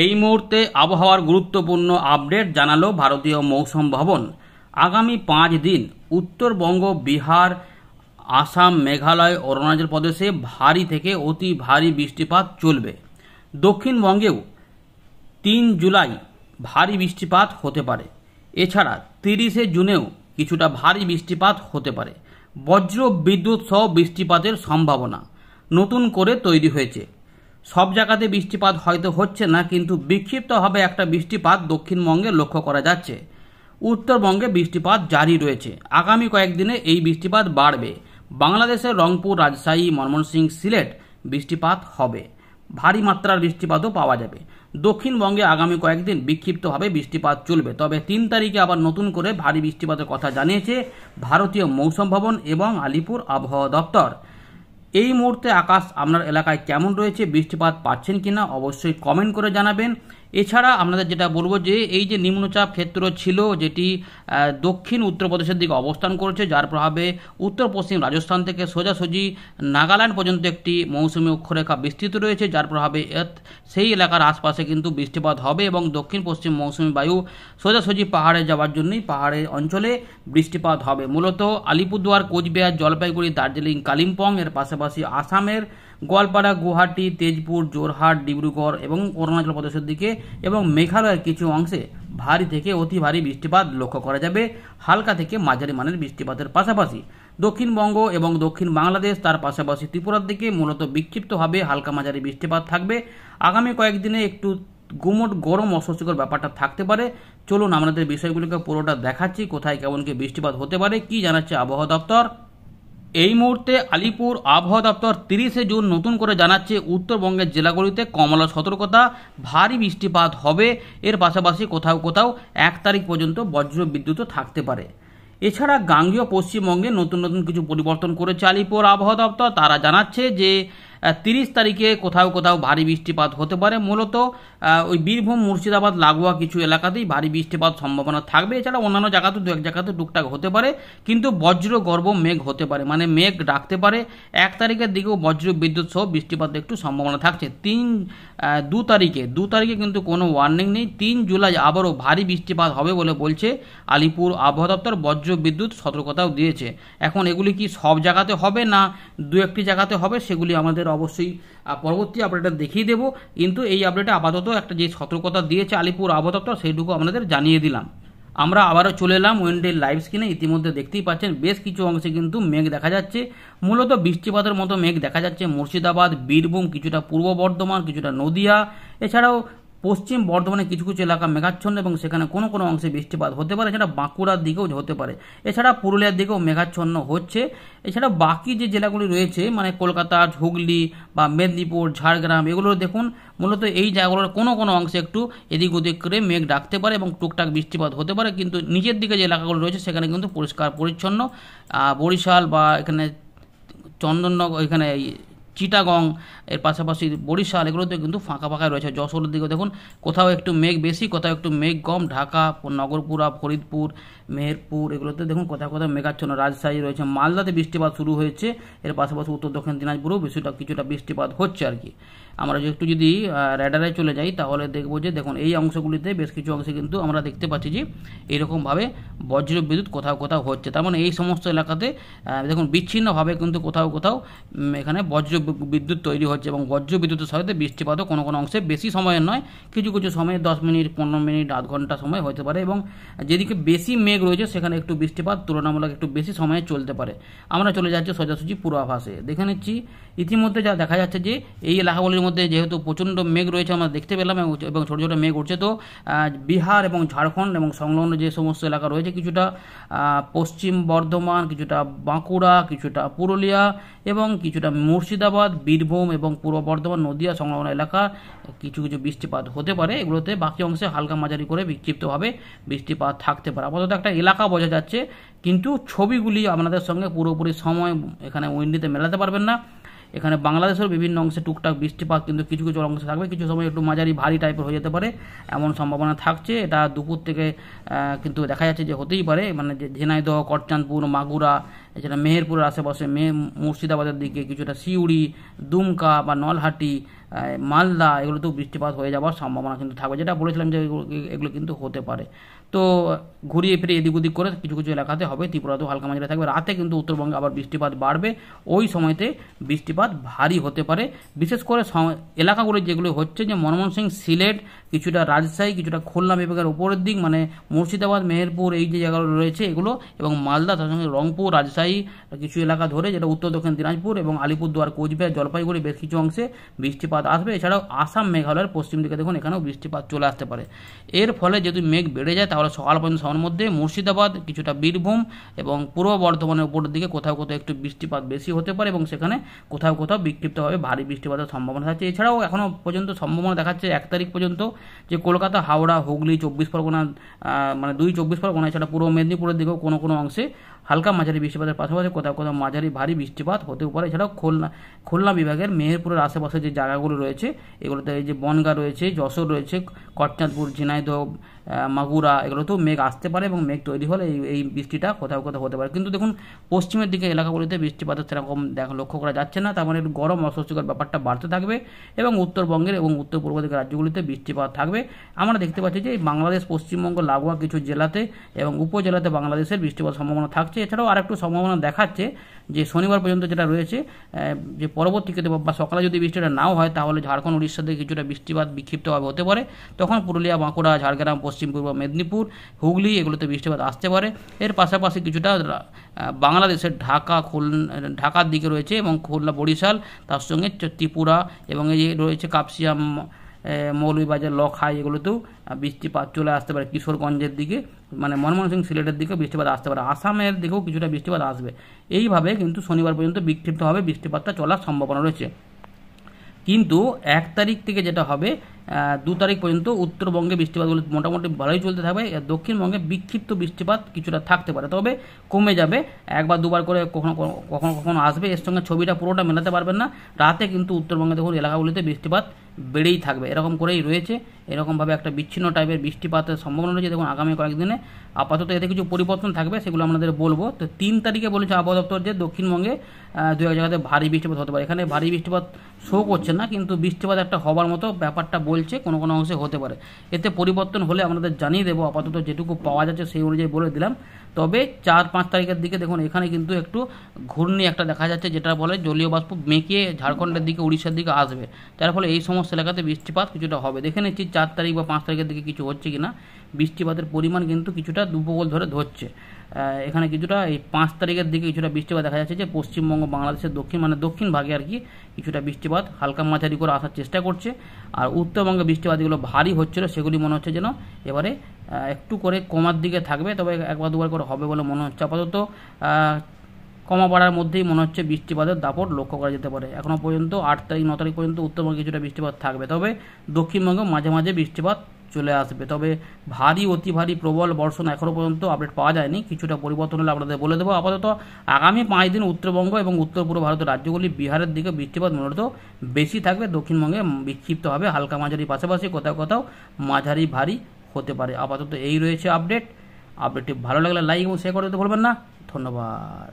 এই মুহূর্তে আবহাওয়ার গুরুত্বপূর্ণ আপডেট জানালো ভারতীয় মৌসুম ভবন আগামী পাঁচ দিন উত্তরবঙ্গ বিহার আসাম মেঘালয় অরুণাচল প্রদেশে ভারী থেকে অতি ভারী বৃষ্টিপাত চলবে দক্ষিণবঙ্গেও তিন জুলাই ভারী বৃষ্টিপাত হতে পারে এছাড়া তিরিশে জুনেও কিছুটা ভারী বৃষ্টিপাত হতে পারে বজ্র বিদ্যুৎ সহ বৃষ্টিপাতের সম্ভাবনা নতুন করে তৈরি হয়েছে সব জায়গাতে বৃষ্টিপাত হয়তো হচ্ছে না কিন্তু বিক্ষিপ্তভাবে একটা বৃষ্টিপাত দক্ষিণবঙ্গে লক্ষ্য করা যাচ্ছে উত্তরবঙ্গে বৃষ্টিপাত জারি রয়েছে আগামী কয়েকদিনে এই বৃষ্টিপাত বাড়বে বাংলাদেশের রংপুর রাজশাহী ময়মনসিং সিলেট বৃষ্টিপাত হবে ভারী মাত্রার বৃষ্টিপাতও পাওয়া যাবে দক্ষিণবঙ্গে আগামী কয়েকদিন বিক্ষিপ্তভাবে বৃষ্টিপাত চলবে তবে তিন তারিখে আবার নতুন করে ভারী বৃষ্টিপাতের কথা জানিয়েছে ভারতীয় মৌসুম ভবন এবং আলিপুর আবহাওয়া দপ্তর এই মুহূর্তে আকাশ আপনার এলাকায় কেমন রয়েছে বৃষ্টিপাত পাচ্ছেন কিনা অবশ্যই কমেন্ট করে জানাবেন এছাড়া আপনাদের যেটা বলবো যে এই যে নিম্নচাপ ক্ষেত্র ছিল যেটি দক্ষিণ উত্তরপ্রদেশের দিকে অবস্থান করেছে যার প্রভাবে উত্তর পশ্চিম রাজস্থান থেকে সোজাসুজি নাগাল্যান্ড পর্যন্ত একটি মৌসুমি অক্ষরেখা বিস্তৃত রয়েছে যার প্রভাবে সেই এলাকার আশপাশে কিন্তু বৃষ্টিপাত হবে এবং দক্ষিণ পশ্চিম মৌসুমি বায়ু সোজাসুজি পাহাড়ে যাওয়ার জন্যই পাহাড়ের অঞ্চলে বৃষ্টিপাত হবে মূলত আলিপুরদুয়ার কোচবিহার জলপাইগুড়ি দার্জিলিং কালিম্পং এর পাশাপাশি আসামের গোয়ালপাড়া গুয়াহাটি তেজপুর জোরহাট ডিব্রুগড় এবং অরুণাচল প্রদেশের দিকে এবং মেঘালয়ের কিছু অংশে ভারী থেকে অতি ভারী বৃষ্টিপাত লক্ষ্য করা যাবে হালকা থেকে মাঝারি মানের বৃষ্টিপাতের পাশাপাশি দক্ষিণবঙ্গ এবং দক্ষিণ বাংলাদেশ তার পাশাপাশি ত্রিপুরার দিকে মূলত বিক্ষিপ্তভাবে হালকা মাঝারি বৃষ্টিপাত থাকবে আগামী কয়েকদিনে একটু গুমট গরম অস্বস্তিকর ব্যাপারটা থাকতে পারে চলুন আমাদের বিষয়গুলোকে পুরোটা দেখাচ্ছি কোথায় কেমন কি বৃষ্টিপাত হতে পারে কি জানাচ্ছে আবহাওয়া দপ্তর এই মুহূর্তে আলিপুর আবহাওয়া দপ্তর তিরিশে জুন নতুন করে জানাচ্ছে উত্তরবঙ্গের জেলাগুলিতে কমলা সতর্কতা ভারী বৃষ্টিপাত হবে এর পাশাপাশি কোথাও কোথাও এক তারিখ পর্যন্ত বজ্র বিদ্যুৎও থাকতে পারে এছাড়া গাঙ্গীয় পশ্চিমবঙ্গে নতুন নতুন কিছু পরিবর্তন করেছে আলিপুর আবহাওয়া দপ্তর তারা জানাচ্ছে যে তিরিশ তারিখে কোথাও কোথাও ভারী বৃষ্টিপাত হতে পারে মূলত ওই বীরভূম মুর্শিদাবাদ লাগোয়া কিছু এলাকাতেই ভারী বৃষ্টিপাত সম্ভাবনা থাকবে এছাড়া অন্যান্য জায়গাতে দু এক জায়গাতে টুকটাক হতে পারে কিন্তু বজ্র গর্ব মেঘ হতে পারে মানে মেঘ ডাকতে পারে এক তারিখের দিকেও বজ্র বিদ্যুৎ সহ বৃষ্টিপাত একটু সম্ভাবনা থাকছে তিন দু তারিখে দু তারিখে কিন্তু কোনো ওয়ার্নিং নেই তিন জুলাই আবারও ভারী বৃষ্টিপাত হবে বলে বলছে আলিপুর আবহাওয়া দপ্তর বজ্র বিদ্যুৎ সতর্কতাও দিয়েছে এখন এগুলি কি সব জায়গাতে হবে না দু একটি জায়গাতে হবে সেগুলি আমাদের অবশ্যই পরবর্তী আপডেটটা দেখিয়ে দেবো কিন্তু এই আপডেটে আপাতত একটা যে সতর্কতা দিয়েছে আলিপুর আবহাওয়া দপ্তর সেইটুকু আপনাদের জানিয়ে দিলাম আমরা আবারও চলে এলাম ওয়েন্ডে লাইভ স্ক্রিনে ইতিমধ্যে দেখতেই পাচ্ছেন বেশ কিছু অংশে কিন্তু মেঘ দেখা যাচ্ছে মূলত বৃষ্টিপাতের মতো মেঘ দেখা যাচ্ছে মুর্শিদাবাদ বীরভূম কিছুটা পূর্ব বর্ধমান কিছুটা নদিয়া এছাড়াও পশ্চিম বর্ধমানের কিছু কিছু এলাকা মেঘাচ্ছন্ন এবং সেখানে কোনো কোনো অংশে বৃষ্টিপাত হতে পারে এছাড়া বাঁকুড়ার দিকেও হতে পারে এছাড়া পুরুলিয়ার দিকেও মেঘাচ্ছন্ন হচ্ছে এছাড়া বাকি যে জেলাগুলি রয়েছে মানে কলকাতা হুগলি বা মেদিনীপুর ঝাড়গ্রাম এগুলো দেখুন মূলত এই জায়গাগুলোর কোনো কোনো অংশে একটু এদিক ওদিক করে মেঘ ডাকতে পারে এবং টুকটাক বৃষ্টিপাত হতে পারে কিন্তু নিচের দিকে যে এলাকাগুলো রয়েছে সেখানে কিন্তু পরিষ্কার পরিচ্ছন্ন বরিশাল বা এখানে চন্দননগর এখানে চিটাগং এর পাশাপাশি বরিশাল এগুলোতে কিন্তু ফাঁকা ফাঁকা রয়েছে যশোরের দিকে দেখুন কোথাও একটু মেঘ বেশি কোথাও একটু মেঘ কম ঢাকা নগরপুরা ফরিদপুর মেহেরপুর এগুলোতে দেখুন কোথাও কোথাও মেঘাচ্ছন্ন রাজশাহী রয়েছে মালদাতে বৃষ্টিপাত শুরু হয়েছে এর পাশাপাশি উত্তর দক্ষিণ দিনাজপুরেও বেশিটা কিছুটা বৃষ্টিপাত হচ্ছে আর কি আমরা একটু যদি র্যাডারে চলে যাই তাহলে দেখবো যে দেখুন এই অংশগুলিতে বেশ কিছু অংশে কিন্তু আমরা দেখতে পাচ্ছি যে এইরকমভাবে বজ্র বিদ্যুৎ কোথাও কোথাও হচ্ছে তার মানে এই সমস্ত এলাকাতে দেখুন বিচ্ছিন্নভাবে কিন্তু কোথাও কোথাও এখানে বজ্র বিদ্যুৎ তৈরি হচ্ছে হচ্ছে এবং বজ্র বিদ্যুতের সাথে বৃষ্টিপাতও কোনো কোনো অংশে বেশি সময়ের নয় কিছু কিছু সময়ে দশ মিনিট পনেরো মিনিট আধ ঘন্টা সময় হতে পারে এবং যেদিকে বেশি মেঘ রয়েছে সেখানে একটু বৃষ্টিপাত তুলনামূলক একটু বেশি সময়ে চলতে পারে আমরা চলে যাচ্ছি সোজাসুজি পূর্বাভাসে দেখে নিচ্ছি ইতিমধ্যে যা দেখা যাচ্ছে যে এই এলাকাগুলির মধ্যে যেহেতু প্রচণ্ড মেঘ রয়েছে আমরা দেখতে পেলাম এবং ছোটো ছোটো মেঘ উঠছে তো বিহার এবং ঝাড়খণ্ড এবং সংলগ্ন যে সমস্ত এলাকা রয়েছে কিছুটা পশ্চিম বর্ধমান কিছুটা বাঁকুড়া কিছুটা পুরুলিয়া এবং কিছুটা মুর্শিদাবাদ বীরভূম এবং পূর্ব বর্ধমান নদীয়া সংলগ্ন এলাকা কিছু কিছু বৃষ্টিপাত হতে পারে এগুলোতে বাকি অংশে হালকা মাঝারি করে বিক্ষিপ্তভাবে বৃষ্টিপাত থাকতে পারে আপাতত একটা এলাকা বোঝা যাচ্ছে কিন্তু ছবিগুলি আপনাদের সঙ্গে পুরোপুরি সময় এখানে উইন্ডিতে মেলাতে পারবেন না এখানে বাংলাদেশের বিভিন্ন অংশে টুকটাক বৃষ্টিপাত কিন্তু কিছু কিছু অংশে থাকবে কিছু সময় একটু মাঝারি ভারী টাইপের হয়ে যেতে পারে এমন সম্ভাবনা থাকছে এটা দুপুর থেকে কিন্তু দেখা যাচ্ছে যে হতেই পারে মানে যে ঝিনাইদহ কটচাঁদপুর মাগুরা এছাড়া মেহেরপুরের আশেপাশে মে মুর্শিদাবাদের দিকে কিছুটা সিউড়ি দুমকা বা নলহাটি মালদা এগুলোতেও বৃষ্টিপাত হয়ে যাওয়ার সম্ভাবনা কিন্তু থাকবে যেটা বলেছিলাম যে এগুলো কিন্তু হতে পারে তো ঘুরিয়ে ফিরে এদিক ওদিক করে কিছু কিছু এলাকাতে হবে ত্রিপুরাতেও হালকা মাঝারি থাকবে রাতে কিন্তু উত্তরবঙ্গে আবার বৃষ্টিপাত বাড়বে ওই সময়তে বৃষ্টিপাত ভারী হতে পারে বিশেষ করে এলাকাগুলি যেগুলো হচ্ছে যে মনমোহন সিং সিলেট কিছুটা রাজশাহী কিছুটা খুলনা বিভাগের উপরের দিক মানে মুর্শিদাবাদ মেহেরপুর এই যে জায়গাগুলো রয়েছে এগুলো এবং মালদা তার সঙ্গে রংপুর রাজশাহী কিছু এলাকা ধরে যেটা উত্তর দক্ষিণ দিনাজপুর এবং আলিপুরদুয়ার কোচবিহার জলপাইগুড়ি বেশ কিছু অংশে বৃষ্টিপাত আসবে এছাড়াও আসাম মেঘালয়ের পশ্চিম দিকে দেখুন এখানেও বৃষ্টিপাত চলে আসতে পারে এর ফলে যদি মেঘ বেড়ে যায় তাহলে তাহলে সকাল পর্যন্ত সময়ের মধ্যে মুর্শিদাবাদ কিছুটা বীরভূম এবং পূর্ব বর্ধমানের উপর দিকে কোথাও কোথাও একটু বৃষ্টিপাত বেশি হতে পারে এবং সেখানে কোথাও কোথাও বিক্ষিপ্তভাবে ভারী বৃষ্টিপাতের সম্ভাবনা থাকছে এছাড়াও এখনও পর্যন্ত সম্ভাবনা দেখাচ্ছে এক তারিখ পর্যন্ত যে কলকাতা হাওড়া হুগলি চব্বিশ পরগনা মানে দুই চব্বিশ পরগনা এছাড়া পূর্ব মেদিনীপুরের দিকেও কোনো কোনো অংশে হালকা মাঝারি বৃষ্টিপাতের পাশাপাশি কোথাও কোথাও মাঝারি ভারী বৃষ্টিপাত হতে পারে এছাড়াও খুলনা খুলনা বিভাগের মেহেরপুরের আশেপাশে যে জায়গাগুলো রয়েছে এগুলোতে এই যে বনগা রয়েছে যশোর রয়েছে কটনাথপুর ঝিনাইদহ মাগুরা এগুলোতেও মেঘ আসতে পারে এবং মেঘ তৈরি হলে এই এই বৃষ্টিটা কোথাও কোথাও হতে পারে কিন্তু দেখুন পশ্চিমের দিকে এলাকাগুলিতে বৃষ্টিপাতের সেরকম দেখা লক্ষ্য করা যাচ্ছে না তার মানে একটু গরম অস্বস্তিকর ব্যাপারটা বাড়তে থাকবে এবং উত্তরবঙ্গের এবং উত্তর পূর্ব দিকের রাজ্যগুলিতে বৃষ্টিপাত থাকবে আমরা দেখতে পাচ্ছি যে বাংলাদেশ পশ্চিমবঙ্গ লাগোয়া কিছু জেলাতে এবং উপজেলাতে বাংলাদেশের বৃষ্টিপাত সম্ভাবনা থাকছে থাকছে এছাড়াও আর একটু সম্ভাবনা দেখাচ্ছে যে শনিবার পর্যন্ত যেটা রয়েছে যে ক্ষেত্রে বা সকালে যদি বৃষ্টিটা নাও হয় তাহলে ঝাড়খণ্ড উড়িষ্যাতে কিছুটা বৃষ্টিপাত বিক্ষিপ্তভাবে হতে পারে তখন পুরুলিয়া বাঁকুড়া ঝাড়গ্রাম পশ্চিম পূর্ব মেদিনীপুর হুগলি এগুলোতে বৃষ্টিপাত আসতে পারে এর পাশাপাশি কিছুটা বাংলাদেশের ঢাকা খুল ঢাকার দিকে রয়েছে এবং খুলনা বরিশাল তার সঙ্গে ত্রিপুরা এবং এই রয়েছে কাপসিয়াম মৌলভীবাজার লখাই এগুলোতেও বৃষ্টিপাত চলে আসতে পারে কিশোরগঞ্জের দিকে মানে মনমোহন সিং সিলেটের দিকেও বৃষ্টিপাত আসতে পারে আসামের দিকেও কিছুটা বৃষ্টিপাত আসবে এইভাবে কিন্তু শনিবার পর্যন্ত বিক্ষিপ্তভাবে বৃষ্টিপাতটা চলার সম্ভাবনা রয়েছে কিন্তু এক তারিখ থেকে যেটা হবে দু তারিখ পর্যন্ত উত্তরবঙ্গে বৃষ্টিপাতগুলো মোটামুটি ভালোই চলতে থাকবে দক্ষিণবঙ্গে বিক্ষিপ্ত বৃষ্টিপাত কিছুটা থাকতে পারে তবে কমে যাবে একবার দুবার করে কখনো কখনো কখনো আসবে এর সঙ্গে ছবিটা পুরোটা মেলাতে পারবেন না রাতে কিন্তু উত্তরবঙ্গে দেখুন এলাকাগুলিতে বৃষ্টিপাত বেড়েই থাকবে এরকম করেই রয়েছে এরকমভাবে একটা বিচ্ছিন্ন টাইপের বৃষ্টিপাতের সম্ভাবনা রয়েছে দেখুন আগামী কয়েকদিনে আপাতত এতে কিছু পরিবর্তন থাকবে সেগুলো আমাদের বলবো তো তিন তারিখে বলেছে আবহাওয়া দপ্তর যে দক্ষিণবঙ্গে দু এক জায়গাতে ভারী বৃষ্টিপাত হতে পারে এখানে ভারী বৃষ্টিপাত শো করছে না কিন্তু বৃষ্টিপাত একটা হবার মতো ব্যাপারটা বলছে কোনো কোনো অংশে হতে পারে এতে পরিবর্তন হলে আমাদের জানিয়ে দেবো আপাতত যেটুকু পাওয়া যাচ্ছে সেই অনুযায়ী বলে দিলাম তবে চার পাঁচ তারিখের দিকে দেখুন এখানে কিন্তু একটু ঘূর্ণি একটা দেখা যাচ্ছে যেটা বলে জলীয় বাষ্প মেঁকিয়ে ঝাড়খণ্ডের দিকে উড়িষ্যার দিকে আসবে যার ফলে এই সমস্ত সমস্ত এলাকাতে বৃষ্টিপাত কিছুটা হবে দেখে নিচ্ছি চার তারিখ বা পাঁচ তারিখের দিকে কিছু হচ্ছে কি না বৃষ্টিপাতের পরিমাণ কিন্তু কিছুটা দুপকল ধরে ধরছে এখানে কিছুটা এই পাঁচ তারিখের দিকে কিছুটা বৃষ্টিপাত দেখা যাচ্ছে যে পশ্চিমবঙ্গ বাংলাদেশের দক্ষিণ মানে দক্ষিণ ভাগে আর কি কিছুটা বৃষ্টিপাত হালকা মাঝারি করে আসার চেষ্টা করছে আর উত্তরবঙ্গে বৃষ্টিপাতগুলো ভারী হচ্ছিল সেগুলি মনে হচ্ছে যেন এবারে একটু করে কমার দিকে থাকবে তবে একবার দুবার করে হবে বলে মনে হচ্ছে আপাতত কমা বাড়ার মধ্যেই মনে হচ্ছে বৃষ্টিপাতের দাপট লক্ষ্য করা যেতে পারে এখনও পর্যন্ত আট তারিখ ন তারিখ পর্যন্ত উত্তরবঙ্গে কিছুটা বৃষ্টিপাত থাকবে তবে দক্ষিণবঙ্গে মাঝে মাঝে বৃষ্টিপাত চলে আসবে তবে ভারী অতি ভারী প্রবল বর্ষণ এখনও পর্যন্ত আপডেট পাওয়া যায়নি কিছুটা পরিবর্তন হলে আপনাদের বলে দেবো আপাতত আগামী পাঁচ দিন উত্তরবঙ্গ এবং উত্তর পূর্ব ভারতের রাজ্যগুলি বিহারের দিকে বৃষ্টিপাত মূলত বেশি থাকবে দক্ষিণবঙ্গে বিক্ষিপ্ত হবে হালকা মাঝারি পাশাপাশি কোথাও কোথাও মাঝারি ভারী হতে পারে আপাতত এই রয়েছে আপডেট আপডেটটি ভালো লাগলে লাইক এবং শেয়ার করে দিতে ভুলবেন না ধন্যবাদ